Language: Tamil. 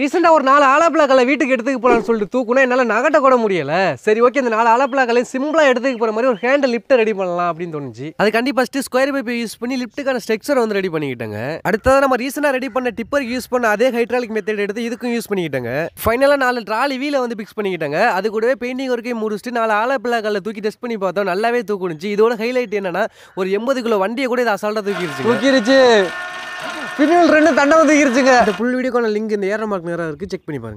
ரீசெண்டாக ஒரு நாலு ஆலப்பிளாக்களை வீட்டுக்கு எடுத்துக்க போகலான்னு சொல்லிட்டு தூக்குனா என்னால் நகட்ட கூட முடியலை சரி ஓகே இந்த நாலு ஆலப்பிளாக்களையும் சிம்பிளாக எடுத்துக்க போகிற மாதிரி ஒரு ஹேண்டில் லிஃப்ட்டை ரெடி பண்ணலாம் அப்படின்னு தோணுச்சு அது கண்டிப்பாக ஃபஸ்ட்டு ஸ்கொயர் பைப்பை யூஸ் பண்ணி லிஃப்ட்டுக்கான ஸ்ட்ரக்சர் வந்து ரெடி பண்ணிக்கிட்டாங்க அடுத்ததாக நம்ம ரீசெண்டாக ரெடி பண்ண டிப்பர் யூஸ் பண்ண அதே ஹைட்ராலிக் மெத்தட் எடுத்து இதுக்கும் யூஸ் பண்ணிக்கிட்டேங்க ஃபைனலாக நாலு ட்ராலி வீல வந்து ஃபிக்ஸ் பண்ணிக்கிட்டங்க அது கூடவே பெயிண்டிங் ஒர்க்கையும் முடிச்சுட்டு நாலு ஆலப்பிளாக்களை தூக்கி டெஸ்ட் பண்ணி பார்த்தோம் நல்லாவே தூக்குனுச்சு இதோட ஹைலைட் என்னன்னா ஒரு எண்பது கிலோ வண்டியை கூட இதை அசால்ட்டாக தூக்கிடுச்சு தூக்கிடுச்சு பின்னால் ரெண்டு தண்டை இருச்சுங்க இந்த புல் வீடியோக்கான லிங்க் இந்த ஏற மார்க் நேராக இருக்குது செக் பண்ணி பாருங்க